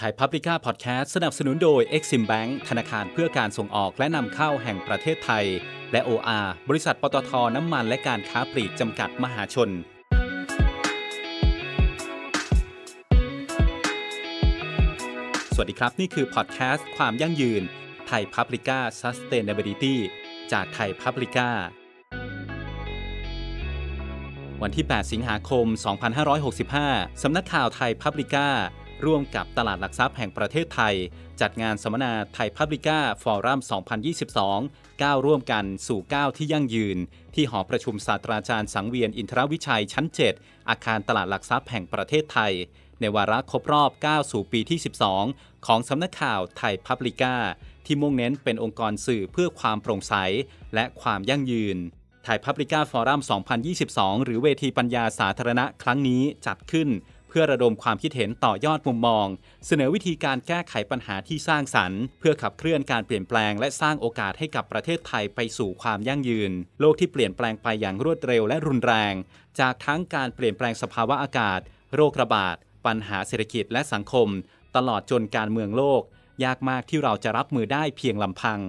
ไทยพับลิก้าพอดแคสต์สนับสนุนโดย Exim Bank ธนาคารเพื่อการส่งออกและนำเข้าแห่งประเทศไทย และ OR บริษัทปตท น้ำมันและการค้าปลีกจำกัดมหาชน สวัสดีครับ นี่คือพอดแคสต์ความยั่งยืนไทยพับลิก้า Sustainability จากไทยพับลิก้าวันที่ 8 สิงหาคม 2565สำนักข่าวไทยพับลิก้าร่วมกับตลาดหลักทรัพย์แห่งประเทศไทย จัดงานสัมมนาไทยพับลิก้าฟอรัม2022ก้าวร่วมกันสู่ก้าวที่ยั่งยืน ที่หอประชุมศาสตราจารย์สังเวียนอินทรวิชัยชั้น 7 อาคารตลาดหลักทรัพย์แห่งประเทศไทย ในวาระครบรอบ 9 สู่ปีที่ 12 ของสำนักข่าวไทยพับลิก้าที่มุ่งเน้นเป็นองค์กรสื่อเพื่อความโปร่งใส และความยั่งยืน ไทยพับลิก้าฟอรัม2022 หรือเวทีปัญญาสาธารณะครั้งนี้จัดขึ้นเพื่อระดมความคิดเห็นต่อยอดมุมมอง เสนอวิธีการแก้ไขปัญหาที่สร้างสรรค์เพื่อขับเคลื่อนการเปลี่ยนแปลง และสร้างโอกาสให้กับประเทศไทยไปสู่ความยั่งยืนโลกที่เปลี่ยนแปลงไปอย่างรวดเร็วและรุนแรง จากทั้งการเปลี่ยนแปลงสภาวะอากาศ โรคระบาด ปัญหาเศรษฐกิจและสังคม ตลอดจนการเมืองโลก ยากมากที่เราจะรับมือได้เพียงลำพัง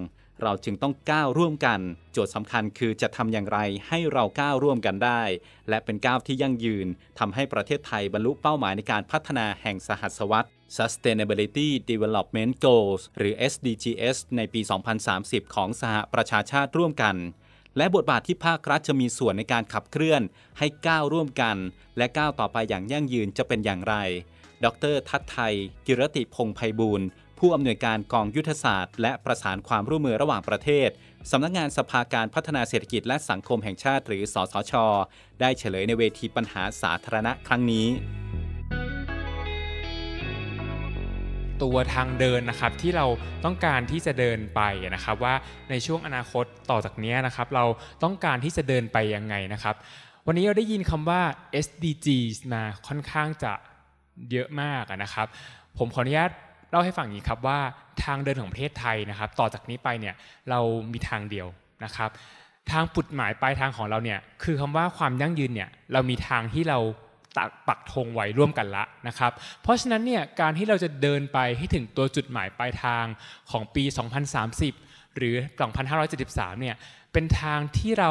เราจึงต้องก้าวร่วมกัน โจทย์สำคัญคือจะทำอย่างไรให้เราก้าวร่วมกันได้ และเป็นก้าวที่ยั่งยืนทำให้ประเทศไทยบรรลุเป้าหมายในการพัฒนาแห่งสหัสวรรษ Sustainability Development Goals หรือ SDGs ในปี 2030 ของสหประชาชาติร่วมกัน และบทบาทที่ภาครัฐจะมีส่วนในการขับเคลื่อน ให้ก้าวร่วมกัน และก้าวต่อไปอย่างยั่งยืนจะเป็นอย่างไร ดร ทัตไทย กิรติพงไพบูลผู้อำนวยการกองยุทธศาสตร์และประสานความร่วมมือระหว่างประเทศ สำนักงานสภาการพัฒนาเศรษฐกิจ และสังคมแห่งชาติหรือสอสอชได้เฉลยในเวทีปัญหาสาธารณะครั้งนี้ ตัวทางเดินนะครับที่เราต้องการที่จะเดินไปนะครับว่าในช่วงอนาคตต่อจากนี้นะครับเราต้องการที่จะเดินไปยังไงนะครับ วันนี้เราได้ยินคำว่า SDGs มาค่อนข้างจะเยอะมากนะครับ ผมขออนุญาตเล่าให้ฟังอย่างนี้ครับว่าทางเดินของประเทศไทยนะครับ ต่อจากนี้ไปเนี่ยเรามีทางเดียวนะครับ ทางปุดหมายปลายทางของเราเนี่ยคือคำว่าความยั่งยืนเนี่ยเรามีทางที่เราตักปักธงไว้ร่วมกันละนะครับเพราะฉะนั้นเนี่ยการที่เราจะเดินไปให้ถึงตัวจุดหมายปลายทางของปี 2030 หรือ 2573 เนี่ยเป็นทางที่เรา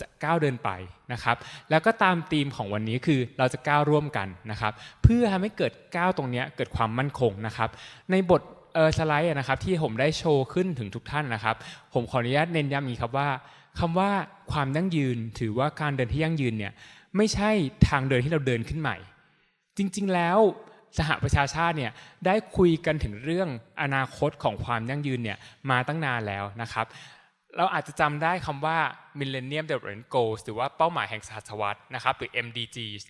จะก้าวเดินไปนะครับ แล้วก็ตามธีมของวันนี้คือเราจะก้าวร่วมกันนะครับ เพื่อทำให้เกิดก้าวตรงนี้เกิดความมั่นคงนะครับในบทเออสไลด์นะครับ ที่ผมได้โชว์ขึ้นถึงทุกท่านนะครับ ผมขออนุญาตเน้นย้ำอีกครับว่าคำว่าความยั่งยืนถือว่าการเดินที่ยั่งยืนเนี่ยไม่ใช่ทางเดินที่เราเดินขึ้นใหม่ จริงๆแล้วสหประชาชาติเนี่ยได้คุยกันถึงเรื่องอนาคตของความยั่งยืนเนี่ยมาตั้งนานแล้วนะครับเราอาจจะจำได้คำว่า Millennium Development Goals หรือว่าเป้าหมายแห่งศตวรรษนะครับหรือ MDGs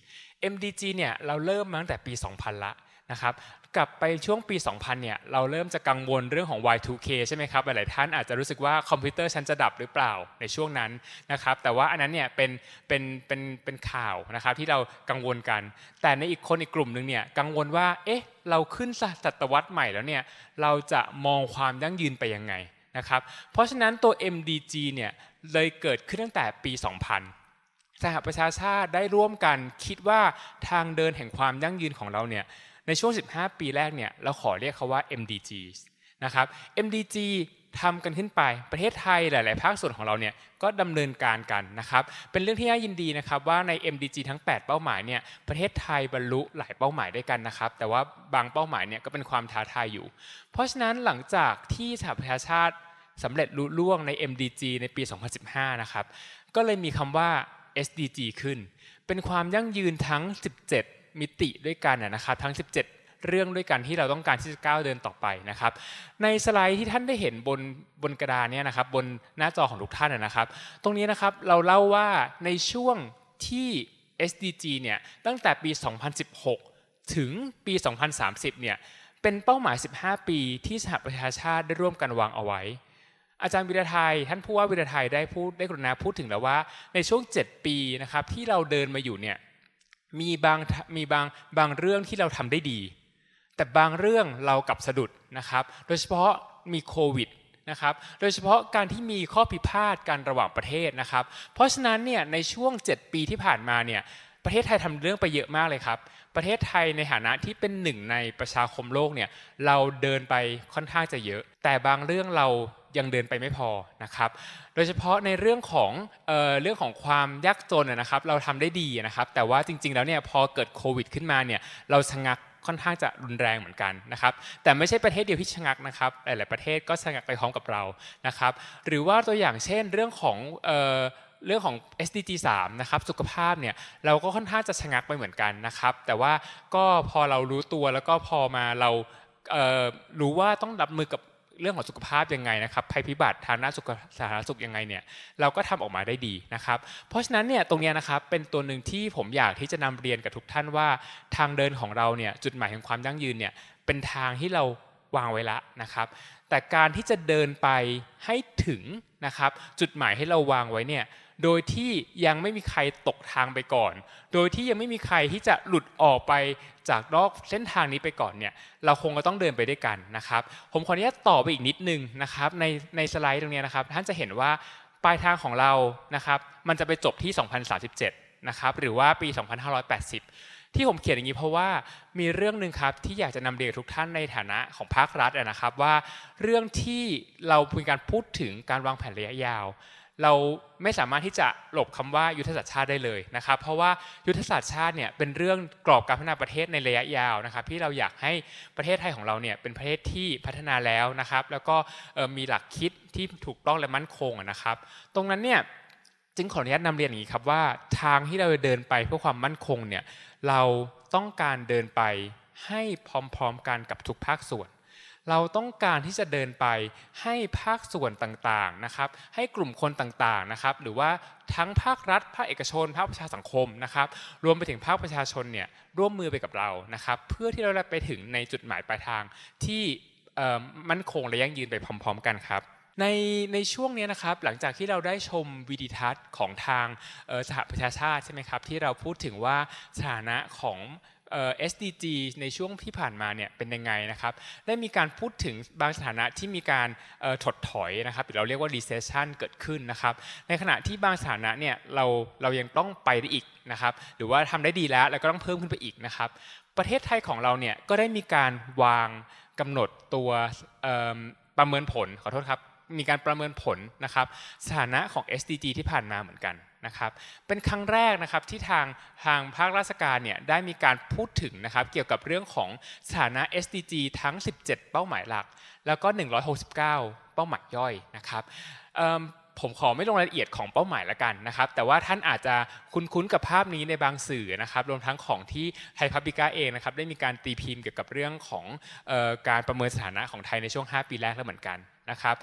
MDG เนี่ยเราเริ่มมาตั้งแต่ปี 2000ละนะครับ กลับไปช่วงปี 2000เนี่ยเราเริ่มจะกังวลเรื่องของ Y2K ใช่ไหมครับหลายๆท่านอาจจะรู้สึกว่าคอมพิวเตอร์ฉันจะดับหรือเปล่าในช่วงนั้นนะครับแต่ว่าอันนั้นเนี่ยเป็นเป็นเป็นเป็นข่าวนะครับที่เรากังวลกัน แต่ในอีกคนอีกกลุ่มหนึ่งเนี่ยกังวลว่าเอ๊ะเราขึ้นศตวรรษใหม่แล้วเนี่ยเราจะมองความยั่งยืนไปยังไงนะครับเพราะฉะนั้นตัว MDG เนี่ย เลยเกิดขึ้นตั้งแต่ปี 2000 สหประชาชาติได้ร่วมกันคิดว่าทางเดินแห่งความยั่งยืนของเราเนี่ย ในช่วง 15 ปีแรกเนี่ย เราขอเรียกเขาว่า MDGs นะครับ MDG ทำกันขึ้นไป ประเทศไทยหลายๆภาคส่วนของเราเนี่ยก็ดำเนินการกันนะครับ เป็นเรื่องที่น่ายินดีนะครับว่าใน MDG ทั้ง 8 เป้าหมายเนี่ยประเทศไทยบรรลุหลายเป้าหมายด้วยกันนะครับ แต่ว่าบางเป้าหมายเนี่ยก็เป็นความท้าทายอยู่ เพราะฉะนั้นหลังจากที่สหประชาชาติสำเร็จรุล่วงใน MDG ในปี 2015 นะครับก็เลยมีคำว่า SDG ขึ้น เป็นความยั่งยืนทั้ง 17 มิติด้วยกันนะครับทั้ง 17เรื่องด้วยกันที่เราต้องการที่จะก้าวเดินต่อไปนะครับ ในสไลด์ที่ท่านได้เห็นบนบนกระดาษเนี่ยนะครับบนหน้าจอของทุกท่านนะครับ ตรงนี้นะครับเราเล่าว่าในช่วงที่ SDG เนี่ยตั้งแต่ปี 2016 ถึงปี 2030 เนี่ยเป็นเป้าหมาย 15 ปีที่สหประชาชาติได้ร่วมกันวางเอาไว้ อาจารย์วิรไทยท่านผู้ว่าวิรไทยได้พูดได้กรุณาพูดถึงแล้วว่า ในช่วง 7 ปีนะครับที่เราเดินมาอยู่เนี่ยมีบางมีบางบางเรื่องที่เราทำได้ดีแต่บางเรื่องเรากับสะดุดนะครับ โดยเฉพาะมีโควิดนะครับ โดยเฉพาะการที่มีข้อพิพาทการระหว่างประเทศนะครับ เพราะฉะนั้นเนี่ยในช่วง 7 ปีที่ผ่านมาเนี่ยประเทศไทยทำเรื่องไปเยอะมากเลยครับ ประเทศไทยในฐานะที่เป็นหนึ่งในประชาคมโลกเนี่ยเราเดินไปค่อนข้างจะเยอะ แต่บางเรื่องเรายังเดินไปไม่พอนะครับ โดยเฉพาะในเรื่องของเออเรื่องของความยากจนนะครับเราทำได้ดีนะครับ แต่ว่าจริงๆ แล้วเนี่ยพอเกิดโควิด ขึ้นมาเนี่ยเราชะงักค่อนข้างจะรุนแรงเหมือนกันนะครับ แต่ไม่ใช่ประเทศเดียวที่ชะงักนะครับหลายๆประเทศก็ชะงักไปพร้อมกับเรานะครับ หรือว่าตัวอย่างเช่น เรื่องของเรื่องของ SDG 3นะครับสุขภาพเนี่ยเราก็ค่อนข้างจะชะงักไปเหมือนกันนะครับ แต่ว่าก็พอเรารู้ตัวแล้วก็พอมาเรารู้ว่าต้องรับมือกับเรื่องของสุขภาพยังไงนะครับภัยพิบัติทางด้านสุขสาธารณสุขยังไงเนี่ยเราก็ทำออกมาได้ดีนะครับ เพราะฉะนั้นเนี่ยตรงนี้นะครับเป็นตัวหนึ่งที่ผมอยากที่จะนำเรียนกับทุกท่านว่าทางเดินของเราเนี่ยจุดหมายแห่งความยั่งยืนเนี่ยเป็นทางที่เราวางไว้ละนะครับ แต่การที่จะเดินไปให้ถึงนะครับ จุดหมายให้เราวางไว้เนี่ยโดยที่ยังไม่มีใครตกทางไปก่อน โดยที่ยังไม่มีใครที่จะหลุดออกไปจากนอกเส้นทางนี้ไปก่อนเนี่ย เราคงจะต้องเดินไปด้วยกันนะครับ ผมขออนุญาตต่อไปอีกนิดนึงนะครับในในสไลด์ตรงนี้นะครับ ท่านจะเห็นว่าปลายทางของเรานะครับมันจะไปจบที่ 2037นะครับหรือว่าปี 2580 ที่ผมเขียนอย่างนี้เพราะว่ามีเรื่องหนึ่งครับที่อยากจะนำเดียทุกท่านในฐานะของภาครัฐนะครับว่าเรื่องที่เราพูดการพูดถึงการวางแผนระยะยาวเราไม่สามารถที่จะหลบคำว่ายุทธศาสตร์ชาติได้เลยนะครับ เพราะว่ายุทธศาสตร์ชาติเนี่ยเป็นเรื่องกรอบการพัฒนาประเทศในระยะยาวนะครับที่เราอยากให้ประเทศไทยของเราเนี่ยเป็นประเทศที่พัฒนาแล้วนะครับแล้วก็มีหลักคิดที่ถูกต้องและมั่นคงนะครับ ตรงนั้นเนี่ยจึงขออนุญาตนำเรียนอย่างนี้ครับว่าทางที่เราเดินไปเพื่อความมั่นคงเนี่ยเราต้องการเดินไปให้พร้อมๆกันกับทุกภาคส่วนเราต้องการที่จะเดินไปให้ภาคส่วนต่างๆนะครับให้กลุ่มคนต่างๆนะครับหรือว่าทั้งภาครัฐภาคเอกชนภาคประชาสังคมนะครับรวมไปถึงภาคประชาชนเนี่ยร่วมมือไปกับเรานะครับ เพื่อที่เราจะไปถึงในจุดหมายปลายทางที่มั่นคงและยั่งยืนไปพร้อม ๆ กันครับในในช่วงนี้นะครับหลังจากที่เราได้ชมวิดีทัศน์ของทางสหประชาชาติใช่ไหมครับที่เราพูดถึงว่าสถานะของเอ SDG ในช่วงที่ผ่านมาเนี่ยเป็นยังไงนะครับได้มีการพูดถึงบางสถานะที่มีการถดถอยนะครับหรือเราเรียกว่า recession เกิดขึ้นนะครับในขณะที่บางสถานะเนี่ยเราเรายังต้องไปได้อีกนะครับหรือว่าทำได้ดีแล้วแล้วก็ต้องเพิ่มขึ้นไปอีกนะครับประเทศไทยของเราเนี่ยก็ได้มีการวางกำหนดตัวประเมินผลขอโทษครับมีการประเมินผลนะครับสถานะของ SDG ที่ผ่านมาเหมือนกันนะครับเป็นครั้งแรกนะครับที่ทางทางภาคราชการเนี่ยได้มีการพูดถึงนะครับเกี่ยวกับเรื่องของสถานะ SDG ทั้ง 17 เป้าหมายหลัก แล้วก็ 169 เป้าหมายย่อยนะครับผมขอไม่ลงรายละเอียดของเป้าหมายละกันนะครับแต่ว่าท่านอาจจะคุ้นๆกับภาพนี้ในบางสื่อนะครับรวมทั้งของที่ไทยพับบิก้าเองนะครับได้มีการตีพิมพ์เกี่ยวกับเรื่องของออการประเมินสถานะของไทยในช่วง 5 ปีแรกแล้วเหมือนกันะครับ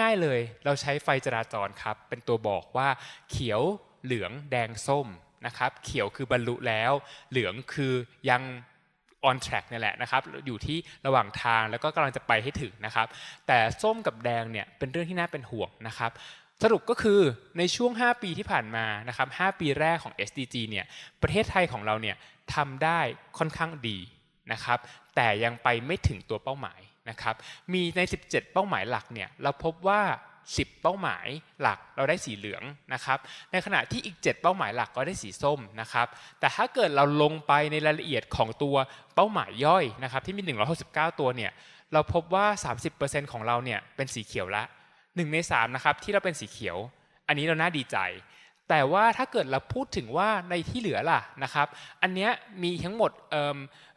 ง่ายๆเลยเราใช้ไฟจราจรครับ เป็นตัวบอกว่าเขียวเหลืองแดงส้มนะครับเขียวคือบรรลุแล้ว เหลืองคือยัง on track นี่แหละนะครับอยู่ที่ระหว่างทางแล้วก็กำลังจะไปให้ถึงนะครับ แต่ส้มกับแดงเนี่ยเป็นเรื่องที่น่าเป็นห่วงนะครับสรุปก็คือในช่วง 5 ปีที่ผ่านมานะครับ5ปีแรกของ SDG เนี่ยประเทศไทยของเราเนี่ยทำได้ค่อนข้างดีนะครับแต่ยังไปไม่ถึงตัวเป้าหมายนะครับมีใน 17 เป้าหมายหลัก เนี่ย เราพบว่า 10 เป้าหมายหลัก เราได้สีเหลือง นะครับ ในขณะที่อีก 7 เป้าหมายหลัก ก็ได้สีส้ม นะครับ แต่ถ้าเกิดเราลงไปในรายละเอียดของตัวเป้าหมายย่อย นะครับ ที่มี 169 ตัว เนี่ย เราพบว่า 30%ของเรา เนี่ย เป็นสีเขียวละ1ใน 3 นะครับ ที่เราเป็นสีเขียว อันนี้เราน่าดีใจแต่ว่าถ้าเกิดเราพูดถึงว่าในที่เหลือล่ะนะครับ อันเนี้ยมีทั้งหมด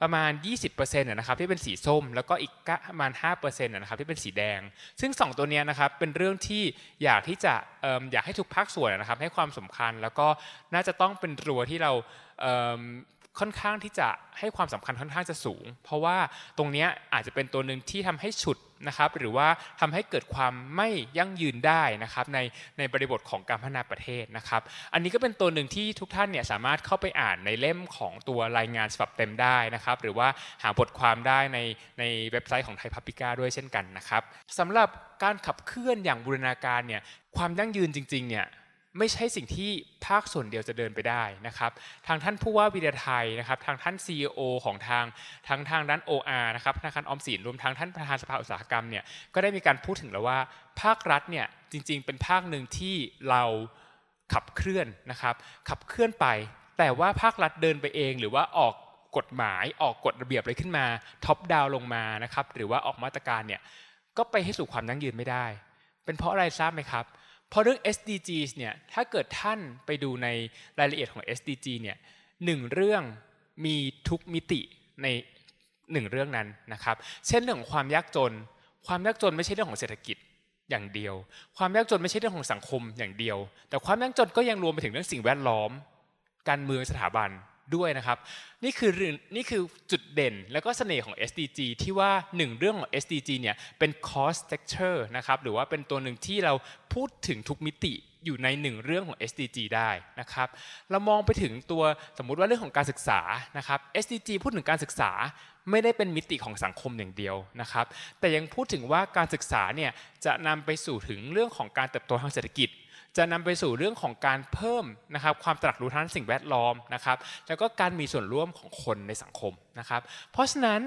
ประมาณ 20%นะครับ ที่เป็นสีส้ม แล้วก็อีกประมาณ5%นะครับ ที่เป็นสีแดง ซึ่ง 2 ตัวเนี้ยนะครับเป็นเรื่องที่อยากที่จะอยากให้ทุกภาคส่วนนะครับให้ความสำคัญ แล้วก็น่าจะต้องเป็นตัวที่เราค่อนข้างที่จะให้ความสำคัญค่อนข้างจะสูง เพราะว่าตรงนี้อาจจะเป็นตัวหนึ่งที่ทำให้ฉุดนะครับหรือว่าทำให้เกิดความไม่ยั่งยืนได้นะครับในในบริบทของการพัฒนาประเทศนะครับ อันนี้ก็เป็นตัวหนึ่งที่ทุกท่านเนี่ยสามารถเข้าไปอ่านในเล่มของตัวรายงานฉบับเต็มได้นะครับหรือว่าหาบทความได้ในในเว็บไซต์ของไทยพับปิก้าด้วยเช่นกันนะครับสำหรับการขับเคลื่อนอย่างบูรณาการเนี่ยความยั่งยืนจริงๆเนี่ยไม่ใช่สิ่งที่ภาคส่วนเดียวจะเดินไปได้นะครับ ทางท่านผู้ว่าวิทยาไทยนะครับ ทางท่าน CEO ของทางทั้งทางด้าน OR นะครับ ธนาคารออมสิน รวมทั้งท่านประธานสภาอุตสาหกรรมเนี่ย ก็ได้มีการพูดถึงแล้วว่าภาครัฐเนี่ยจริง ๆ เป็นภาคหนึ่งที่เราขับเคลื่อนนะครับ ขับเคลื่อนไป แต่ว่าภาครัฐเดินไปเอง หรือว่าออกกฎหมายออกกฎระเบียบอะไรขึ้นมาท็อปดาวลงมานะครับ หรือว่าออกมาตรการเนี่ยก็ไปให้สู่ความยั่งยืนไม่ได้ เป็นเพราะอะไรทราบไหมครับพอเรื่อง SDGs เนี่ย ถ้าเกิดท่านไปดูในรายละเอียดของ SDG เนี่ยหนึ่งเรื่องมีทุกมิติในหนึ่งเรื่องนั้นนะครับ เช่นเรื่ององความยากจน ความยากจนไม่ใช่เรื่องของเศรษฐกิจอย่างเดียว ความยากจนไม่ใช่เรื่องของสังคมอย่างเดียว แต่ความยากจนก็ยังรวมไปถึงเรื่องสิ่งแวดล้อม การเมืองสถาบันด้วยนะครับนี่คือนี่คือจุดเด่นแล้วก็เสน่ห์ของ SDG ที่ว่า1เรื่องของ SDG เนี่ยเป็น cost structure นะครับหรือว่าเป็นตัวหนึ่งที่เราพูดถึงทุกมิติอยู่ใน1เรื่องของ SDG ได้นะครับเรามองไปถึงตัวสมมุติว่าเรื่องของการศึกษานะครับ SDG พูดถึงการศึกษาไม่ได้เป็นมิติของสังคมอย่างเดียวนะครับแต่ยังพูดถึงว่าการศึกษาเนี่ยจะนำไปสู่ถึงเรื่องของการเติบโตทางเศรษฐกิจจะนำไปสู่เรื่องของการเพิ่มนะครับความตรักรู้ทางสิ่งแวดล้อมนะครับแล้วก็การมีส่วนร่วมของคนในสังคมนะครับเพราะฉะนั้น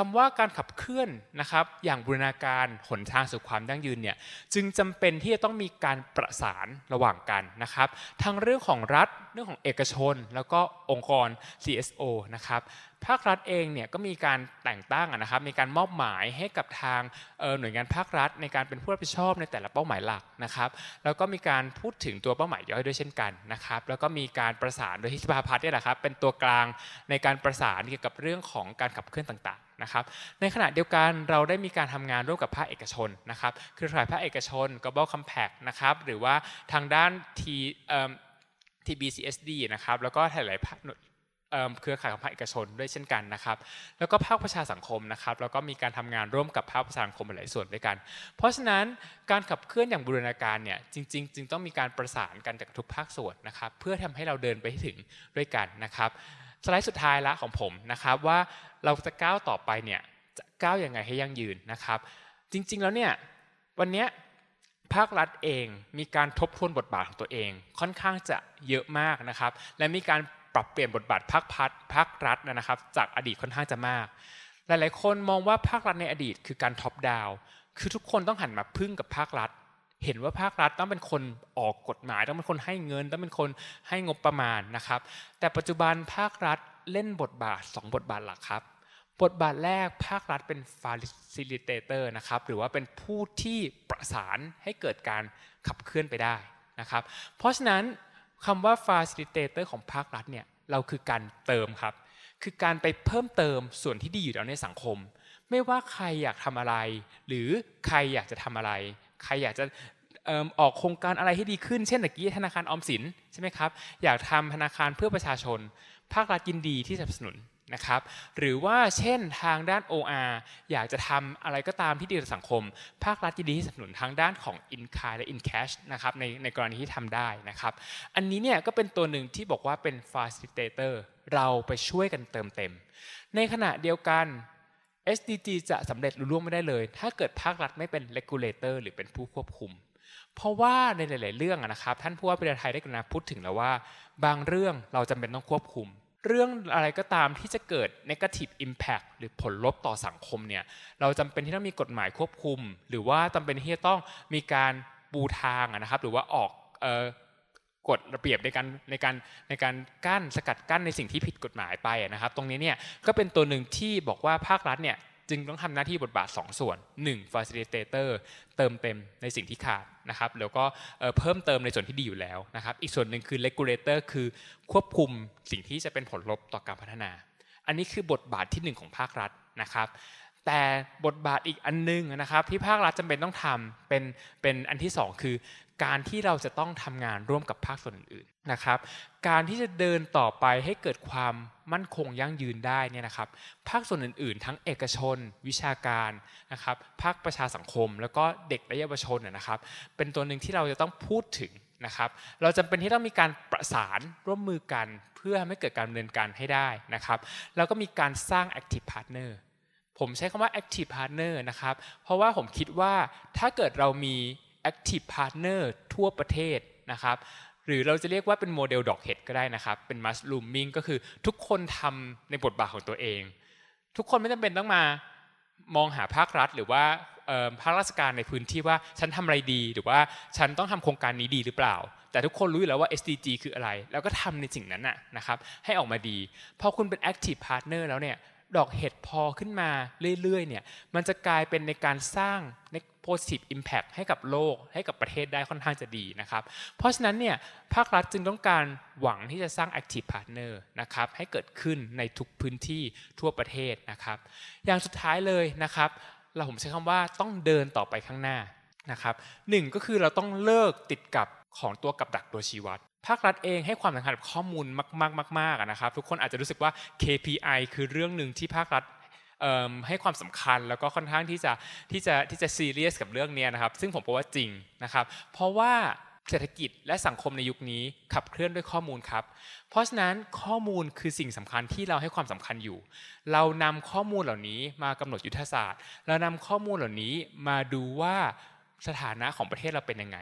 คำว่าการขับเคลื่อนนะครับอย่างบูรณาการหนทางสู่ความยั่งยืนเนี่ยจึงจำเป็นที่จะต้องมีการประสานระหว่างกันนะครับ ทั้งเรื่องของรัฐเรื่องของเอกชน แล้วก็องค์กร CSO นะครับภาครัฐเองเนี่ยก็มีการแต่งตั้งนะครับ มีการมอบหมายให้กับทางหน่วยงานภาครัฐในการเป็นผู้รับผิดชอบในแต่ละเป้าหมายหลักนะครับ แล้วก็มีการพูดถึงตัวเป้าหมายย่อยด้วยเช่นกันนะครับ แล้วก็มีการประสานโดยที่สภาพัฒน์นี่แหละครับ เป็นตัวกลางในการประสานเกี่ยวกับเรื่องของการขับเคลื่อนต่างๆนะครับ ในขณะเดียวกันเราได้มีการทำงานร่วมกับภาคเอกชนนะครับ คือข่ายภาคเอกชน Global Compact นะครับ หรือว่าทางด้านที TBCSD นะครับ แล้วก็หลายๆเครือข่ายของภาคเอกชนด้วยเช่นกันนะครับแล้วก็ภาคประชาสังคมนะครับแล้วก็มีการทำงานร่วมกับภาคประชาสังคมหลายส่วนด้วยกัน เพราะฉะนั้นการขับเคลื่อนอย่างบูรณาการเนี่ยจริงๆจึงต้องมีการประสานกันจากทุกภาคส่วนนะครับเพื่อทำให้เราเดินไปถึงด้วยกันนะครับ สไลด์สุดท้ายละของผมนะครับว่าเราจะก้าวต่อไปเนี่ยจะก้าวยังไงให้ยั่งยืนนะครับ จริง ๆแล้วเนี่ยวันนี้ภาครัฐเองมีการทบทวนบทบาทของตัวเอง ค่อนข้างจะเยอะมากนะครับ และมีการปรับเปลี่ยนบทบาทภาคพัฒภาครัฐนะครับจากอดีตค่อนข้างจะมากหลายๆ คนมองว่าภาครัฐในอดีตคือการท็อปดาวคือทุกคนต้องหันมาพึ่งกับภาครัฐ เห็นว่าภาครัฐต้องเป็นคนออกกฎหมาย ต้องเป็นคนให้เงิน ต้องเป็นคนให้งบประมาณนะครับ แต่ปัจจุบันภาครัฐเล่นบทบาท 2 บทบาทหลักครับบทบาทแรกภาครัฐเป็นฟาซิลิเตเตอร์นะครับหรือว่าเป็นผู้ที่ประสานให้เกิดการขับเคลื่อนไปได้นะครับ เพราะฉะนั้นคำว่า facilitator ของภาครัฐเนี่ยเราคือการเติมครับ คือการไปเพิ่มเติมส่วนที่ดีอยู่แล้วในสังคม ไม่ว่าใครอยากทำอะไร หรือใครอยากจะทำอะไร ใครอยากจะออกโครงการอะไรให้ดีขึ้นเช่นตะกี้ธนาคารออมสินใช่ไหมครับอยากทำธนาคารเพื่อประชาชน ภาครัฐยินดีที่สนับสนุนนะครับหรือว่าเช่นทางด้าน OR อยากจะทำอะไรก็ตามที่ดีต่อสังคม ภาครัฐยินดีสนับสนุนทางด้านของ in kind และ in cash นะครับในในกรณีที่ทำได้นะครับอันนี้เนี่ยก็เป็นตัวหนึ่งที่บอกว่าเป็น facilitator เราไปช่วยกันเติมเต็ม ในขณะเดียวกัน SDG จะสำเร็จรุ่ล่วงไม่ได้เลย ถ้าเกิดภาครัฐไม่เป็น regulator หรือเป็นผู้ควบคุม เพราะว่าในหลายๆเรื่องนะครับท่านผู้ว่าประเทศไทยได้กรุณาพูดถึงแล้วว่า บางเรื่องเราจำเป็นต้องควบคุมเรื่องอะไรก็ตามที่จะเกิด negative impact หรือผลลบต่อสังคมเนี่ย เราจำเป็นที่ต้องมีกฎหมายควบคุม หรือว่าจำเป็นที่จะต้องมีการปูทางนะครับหรือว่าออกกฎระเบียบในการในการในการกั้นสกัดกั้นในสิ่งที่ผิดกฎหมายไปนะครับตรงนี้เนี่ยก็เป็นตัวหนึ่งที่บอกว่าภาครัฐเนี่ยจึงต้องทำหน้าที่บทบาท 2 ส่วน 1 facilitator เติมเต็มในสิ่งที่ขาดนะครับแล้วก็เพิ่มเติมในส่วนที่ดีอยู่แล้วนะครับอีกส่วนหนึ่งคือ regulator คือควบคุมสิ่งที่จะเป็นผลลบต่อการพัฒนา อันนี้คือบทบาทที่ 1 ของภาครัฐนะครับแต่บทบาทอีกอันนึงนะครับที่ภาครัฐจำเป็นต้องทำเป็นเป็นอันที่ 2 คือการที่เราจะต้องทำงานร่วมกับภาคส่วนอื่นๆ นะครับ การที่จะเดินต่อไปให้เกิดความมั่นคงยั่งยืนได้เนี่ยนะครับ ภาคส่วนอื่นๆ ทั้งเอกชน วิชาการนะครับ ภาคประชาสังคม แล้วก็เด็กและเยาวชนนะครับ เป็นตัวหนึ่งที่เราจะต้องพูดถึงนะครับ เราจำเป็นที่ต้องมีการประสานร่วมมือกันเพื่อให้เกิดการดำเนินการให้ได้นะครับ แล้วก็มีการสร้าง active partner ผมใช้คำว่า active partner นะครับ เพราะว่าผมคิดว่าถ้าเกิดเรามี Active Partner ทั่วประเทศนะครับหรือเราจะเรียกว่าเป็นโมเดลดอกเห็ดก็ได้นะครับ เป็นมัสลูมมิงก็คือทุกคนทำในบทบาทของตัวเอง ทุกคนไม่จำเป็นต้องมามองหาภาครัฐหรือว่าภาคราชการในพื้นที่ว่าฉันทำอะไรดีหรือว่าฉันต้องทำโครงการนี้ดีหรือเปล่า แต่ทุกคนรู้อยู่แล้วว่า SDG คืออะไร แล้วก็ทำในสิ่งนั้นนะนะครับให้ออกมาดีพอคุณเป็น Active Partner แล้วเนี่ยดอกเห็ดพอขึ้นมาเรื่อยๆเนี่ยมันจะกลายเป็นในการสร้าง positive impact ให้กับโลกให้กับประเทศได้ค่อนข้างจะดีนะครับ เพราะฉะนั้นเนี่ยภาครัฐจึงต้องการหวังที่จะสร้าง active partner นะครับให้เกิดขึ้นในทุกพื้นที่ทั่วประเทศนะครับ อย่างสุดท้ายเลยนะครับ เราผมใช้คำว่าต้องเดินต่อไปข้างหน้านะครับหนึ่งก็คือเราต้องเลิกติดกับของตัวกับดักตัวชีวัตภาครัฐเองให้ความสำคัญกับข้อมูลมากๆๆนะครับ ทุกคนอาจจะรู้สึกว่า KPI คือเรื่องหนึ่งที่ภาครัฐให้ความสำคัญแล้วก็ค่อนข้างที่จะที่จะที่จะซีเรียสกับเรื่องนี้นะครับ ซึ่งผมบอกว่าจริงนะครับ เพราะว่าเศรษฐกิจและสังคมในยุคนี้ขับเคลื่อนด้วยข้อมูลครับ เพราะฉะนั้นข้อมูลคือสิ่งสำคัญที่เราให้ความสำคัญอยู่ เรานำข้อมูลเหล่านี้มากำหนดยุทธศาสตร์เรานำข้อมูลเหล่านี้มาดูว่าสถานะของประเทศเราเป็นยังไง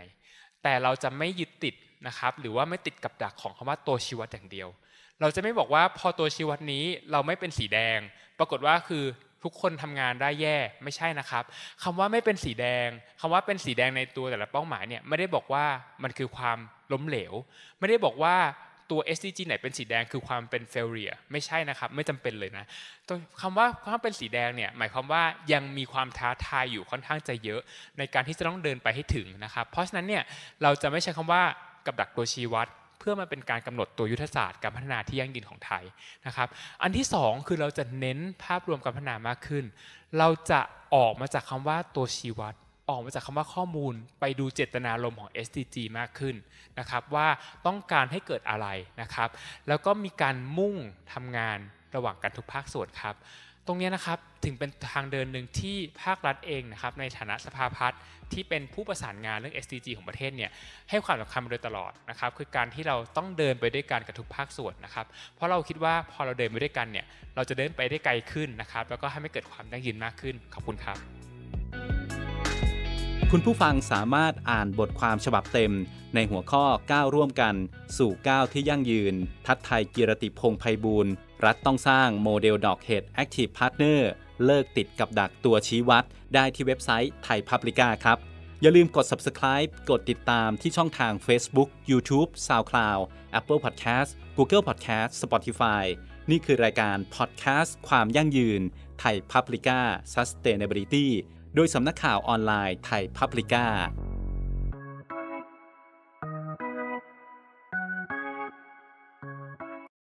แต่เราจะไม่ยึดติดนะครับหรือว่าไม่ติดกับดักของคำว่าตัวชีวัดอย่างเดียว เราจะไม่บอกว่าพอตัวชีวัดนี้เราไม่เป็นสีแดง ปรากฏว่าคือทุกคนทำงานได้แย่ ไม่ใช่นะครับ คำว่าไม่เป็นสีแดง คำว่าเป็นสีแดงในตัวแต่ละเป้าหมายเนี่ยไม่ได้บอกว่ามันคือความล้มเหลว ไม่ได้บอกว่าตัว SDG ไหนเป็นสีแดงคือความเป็น failure ไม่ใช่นะครับไม่จำเป็นเลยนะคำว่าความเป็นสีแดงเนี่ยหมายความว่ายังมีความท้าทายอยู่ค่อนข้างจะเยอะในการที่จะต้องเดินไปให้ถึงนะครับเพราะฉะนั้นเนี่ยเราจะไม่ใช้คำว่ากับดักตัวชี้วัดเพื่อมาเป็นการกำหนดตัวยุทธศาสตร์การพัฒนาที่ยั่งยืนของไทยนะครับ อันที่ 2 คือเราจะเน้นภาพรวมการพัฒนามากขึ้น เราจะออกมาจากคำว่าตัวชี้วัดออกมาจากคำว่าข้อมูลไปดูเจตนารมณ์ของ SDG มากขึ้นนะครับ ว่าต้องการให้เกิดอะไรนะครับ แล้วก็มีการมุ่งทำงานระหว่างกันทุกภาคส่วนครับตรงนี้นะครับถึงเป็นทางเดินหนึ่งที่ภาครัฐเองนะครับในฐานะสภาพัฒน์ที่เป็นผู้ประสานงานเรื่อง SDG ของประเทศเนี่ยให้ความสำคัญมาโดยตลอดนะครับ คือการที่เราต้องเดินไปด้วยกันกับทุกภาคส่วนนะครับ เพราะเราคิดว่าพอเราเดินไปด้วยกันเนี่ยเราจะเดินไปได้ไกลขึ้นนะครับแล้วก็ให้ไม่เกิดความยั่งยืนมากขึ้นขอบคุณครับคุณผู้ฟังสามารถอ่านบทความฉบับเต็ม ในหัวข้อก้าวร่วมกัน สู่ก้าวที่ยั่งยืน ทัดไทยกีรติพงไพบูรณ์รัฐต้องสร้างโมเดลดอกเห็ดแอคทีฟพาร์ทเนอร์เลิกติดกับดักตัวชี้วัด ได้ที่เว็บไซต์ไทยพับลิก้าครับ อย่าลืมกด subscribe กดติดตามที่ช่องทาง Facebook YouTube SoundCloud Apple Podcast Google Podcast Spotify นี่คือรายการ Podcast ความยั่งยืนไทยพับลิก้า Sustainability โดยสำนักข่าวออนไลน์ไทยพับลิก้า